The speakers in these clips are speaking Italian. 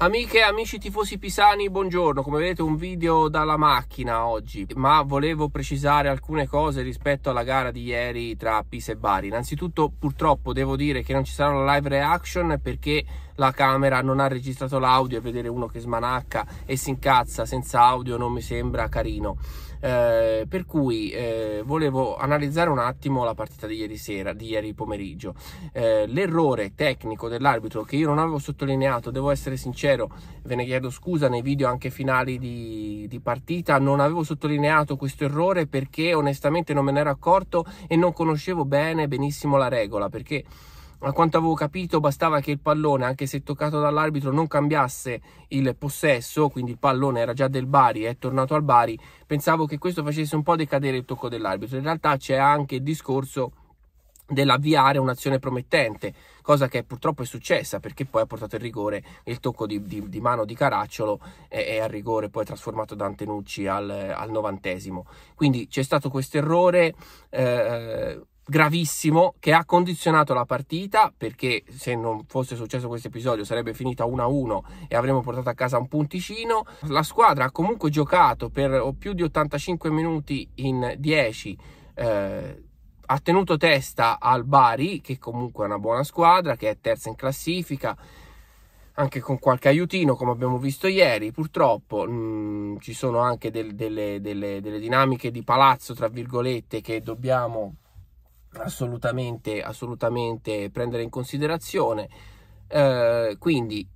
Amiche e amici tifosi pisani, buongiorno. Come vedete un video dalla macchina oggi, ma volevo precisare alcune cose rispetto alla gara di ieri tra Pisa e Bari. Innanzitutto, purtroppo devo dire che non ci sarà una live reaction perché la camera non ha registrato l'audio e vedere uno che smanacca e si incazza senza audio non mi sembra carino. Eh, per cui eh, volevo analizzare un attimo la partita di ieri sera, di ieri pomeriggio. Eh, l'errore tecnico dell'arbitro che io non avevo sottolineato, devo essere sincero, ve ne chiedo scusa nei video anche finali di, di partita, non avevo sottolineato questo errore perché onestamente non me ne ero accorto e non conoscevo bene benissimo la regola perché a quanto avevo capito bastava che il pallone, anche se toccato dall'arbitro, non cambiasse il possesso, quindi il pallone era già del Bari, è tornato al Bari, pensavo che questo facesse un po' decadere il tocco dell'arbitro. In realtà c'è anche il discorso dell'avviare un'azione promettente, cosa che purtroppo è successa perché poi ha portato il rigore, il tocco di, di, di mano di Caracciolo è, e, al rigore poi trasformato da Antenucci al, al novantesimo. Quindi c'è stato questo errore. Eh, gravissimo che ha condizionato la partita perché se non fosse successo questo episodio sarebbe finita 1-1 e avremmo portato a casa un punticino. La squadra ha comunque giocato per oh, più di 85 minuti in 10. Eh, ha tenuto testa al Bari, che comunque è una buona squadra, che è terza in classifica, anche con qualche aiutino, come abbiamo visto ieri. Purtroppo mh, mm, ci sono anche del, delle, delle, delle dinamiche di palazzo, tra virgolette, che dobbiamo assolutamente, assolutamente prendere in considerazione. Eh, quindi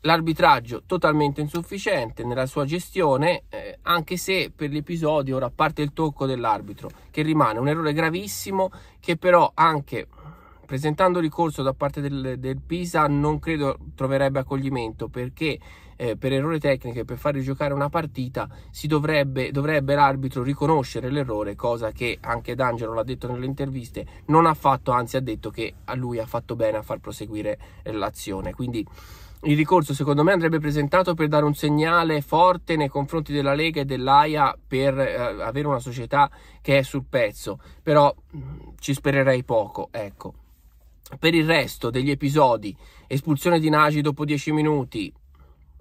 l'arbitraggio totalmente insufficiente nella sua gestione, eh, anche se per l'episodio, ora parte il tocco dell'arbitro, che rimane un errore gravissimo, che però anche presentando ricorso da parte del, del, Pisa non credo troverebbe accoglimento perché eh, per errore tecnico e per far giocare una partita dovrebbe, dovrebbe l'arbitro riconoscere l'errore, cosa che anche D'Angelo l'ha detto nelle interviste, non ha fatto, anzi ha detto che a lui ha fatto bene a far proseguire l'azione. Quindi il ricorso secondo me andrebbe presentato per dare un segnale forte nei confronti della Lega e dell'AIA per eh, avere una società che è sul pezzo, però mh, mm, ci spererei poco, ecco. Per il resto degli episodi, espulsione di Nagi dopo 10 minuti,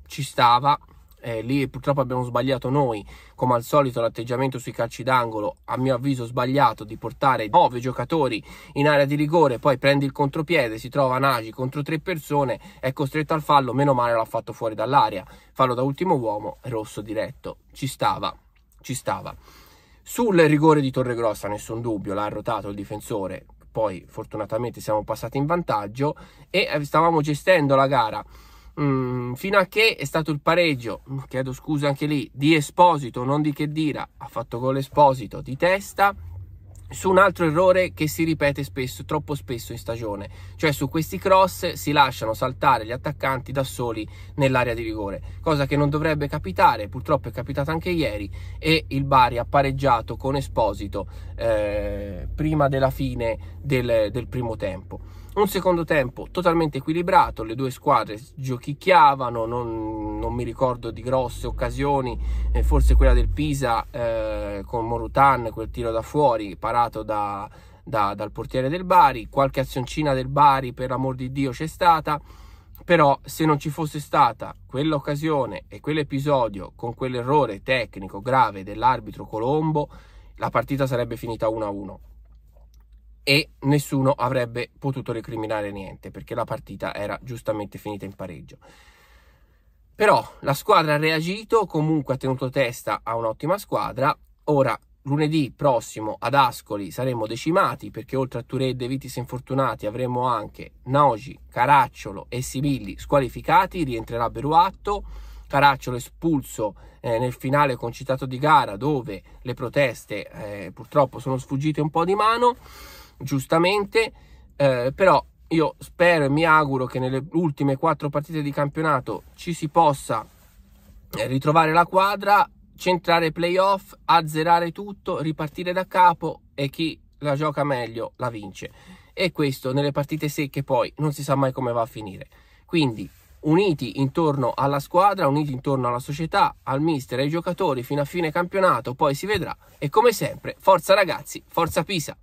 ci stava. Eh, lì purtroppo abbiamo sbagliato noi, come al solito l'atteggiamento sui calci d'angolo, a mio avviso sbagliato, di portare 9 giocatori in area di rigore, poi prendi il contropiede, si trova Nagi contro 3 persone, è costretto al fallo, meno male l'ha fatto fuori dall'area, fallo da ultimo uomo, rosso diretto, ci stava, ci stava. Sul rigore di Torregrossa, nessun dubbio, l'ha rotato il difensore, poi fortunatamente siamo passati in vantaggio e eh, stavamo gestendo la gara mm, fino a che è stato il pareggio, mm, chiedo scusa anche lì, di Esposito, non di Che Chedira, ha fatto gol Esposito di testa su un altro errore che si ripete spesso, troppo spesso in stagione, cioè su questi cross si lasciano saltare gli attaccanti da soli nell'area di rigore, cosa che non dovrebbe capitare, purtroppo è capitata anche ieri e il Bari ha pareggiato con Esposito eh, prima della fine del, del primo tempo. Un secondo tempo totalmente equilibrato, le due squadre giochicchiavano, non, non mi ricordo di grosse occasioni, eh, forse quella del Pisa eh, con Morutan, quel tiro da fuori parato da, da, dal portiere del Bari, qualche azioncina del Bari per l'amor di Dio c'è stata, però se non ci fosse stata quell'occasione e quell'episodio con quell'errore tecnico grave dell'arbitro Colombo, la partita sarebbe finita 1-1 e nessuno avrebbe potuto recriminare niente perché la partita era giustamente finita in pareggio. Però la squadra ha reagito, comunque ha tenuto testa a un'ottima squadra. Ora, lunedì prossimo ad Ascoli saremo decimati perché oltre a Touré e De Vitis infortunati avremo anche Nogi, Caracciolo e Sibilli squalificati, rientrerà Beruatto, Caracciolo espulso eh, nel finale concitato di gara dove le proteste eh, purtroppo sono sfuggite un po' di mano, giustamente, eh, però io spero e mi auguro che nelle ultime quattro partite di campionato ci si possa eh, ritrovare la quadra, centrare i playoff, azzerare tutto, ripartire da capo e chi la gioca meglio la vince. E questo nelle partite secche poi non si sa mai come va a finire. Quindi uniti intorno alla squadra, uniti intorno alla società, al mister, ai giocatori fino a fine campionato, poi si vedrà. E come sempre, forza ragazzi, forza Pisa!